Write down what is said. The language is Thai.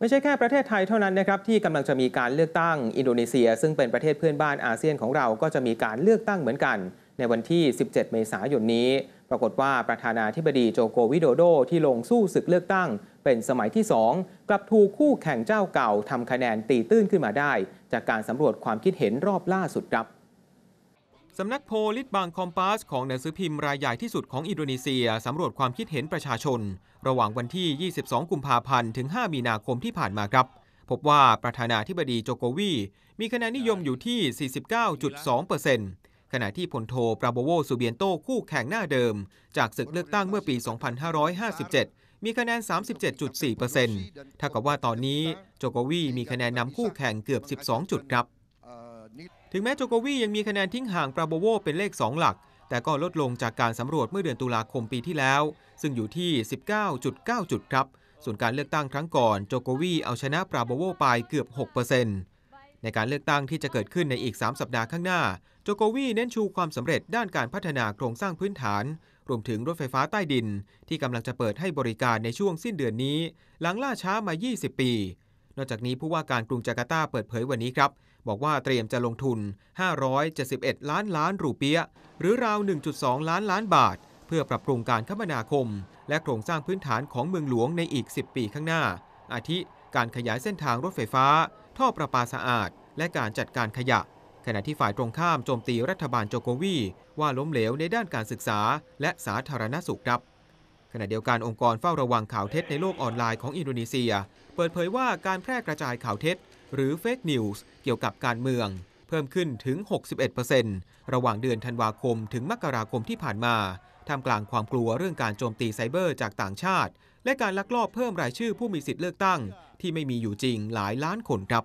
ไม่ใช่แค่ประเทศไทยเท่านั้นนะครับ ที่กำลังจะมีการเลือกตั้งอินโดนีเซีย ซึ่งเป็นประเทศเพื่อนบ้านอาเซียนของเราก็จะมีการเลือกตั้งเหมือนกัน ในวันที่ 17 เมษายนนี้ ปรากฏว่าประธานาธิบดีโจโกวิโดโดที่ลงสู้ศึกเลือกตั้ง เป็นสมัยที่ 2 กลับถูกคู่แข่งเจ้าเก่าทำคะแนนตีตื้นขึ้นมาได้ จากการสำรวจความคิดเห็นรอบล่าสุดครับสำนักโพลิตบางคอมปาสของหนังสือพิมพ์รายใหญ่ที่สุดของอินโดนีเซียสำรวจความคิดเห็นประชาชน ระหว่างวันที่ 22 กุมภาพันธ์ ถึง 5 มีนาคมที่ผ่านมาครับ พบว่าประธานาธิบดีโจโกวี มีคะแนนนิยมอยู่ที่ 49.2%ขณะที่พลโทปราโบโวสุเบียนโตคู่แข่งหน้าเดิม จากศึกเลือกตั้งเมื่อปี 2557 มีคะแนน 37.4%เ้ากับว่าตอนนี้โจโกวีมีคะแนนนำคู่แข่งเกือบ 12 จุดครับถึงแม้โจโกวียังมีคะแนนทิ้งห่างปราโบโวเป็นเลข2หลัก แต่ก็ลดลงจากการสำรวจเมื่อเดือนตุลาคมปีที่แล้ว ซึ่งอยู่ที่ 19.9 จุดครับ ส่วนการเลือกตั้งครั้งก่อนโจโกวีเอาชนะปราโบโวไปเกือบ 6%ในการเลือกตั้งที่จะเกิดขึ้นในอีก 3 สัปดาห์ข้างหน้า โจโกวีเน้นชูความสำเร็จด้านการพัฒนาโครงสร้างพื้นฐานรวมถึงรถไฟฟ้าใต้ดิน ที่กำลังจะเปิดให้บริการในช่วงสิ้นเดือนนี้ หลังล่าช้ามา 20 ปีนอกจากนี้ผู้ว่าการกรุงจาการ์ตาเปิดเผยวันนี้ครับ บอกว่าเตรียมจะลงทุน 571 ล้านล้านรูเปียหรือราว 1.2 ล้านล้านบาท เพื่อปรับปรุงการคมนาคม และโครงสร้างพื้นฐานของเมืองหลวงในอีก 10 ปีข้างหน้า อาทิการขยายเส้นทางรถไฟฟ้า ท่อประปาสะอาดและการจัดการขยะ ขณะที่ฝ่ายตรงข้ามโจมตีรัฐบาลโจโกวีว่าล้มเหลวในด้านการศึกษา และสาธารณสุขครับขณะเดียวกันองค์กรเฝ้าระวังข่าวเท็จในโลกออนไลน์ของอินโดนีเซีย เปิดเผยว่าการแพร่กระจายข่าวเท็จ หรือเฟกนิวส์เกี่ยวกับการเมือง เพิ่มขึ้นถึง 61%ระหว่างเดือนธันวาคมถึงมกราคมที่ผ่านมาท่ามกลางความกลัวเรื่องการโจมตีไซเบอร์จากต่างชาติและการลักลอบเพิ่มรายชื่อผู้มีสิทธิ์เลือกตั้ง ที่ไม่มีอยู่จริงหลายล้านคนครับ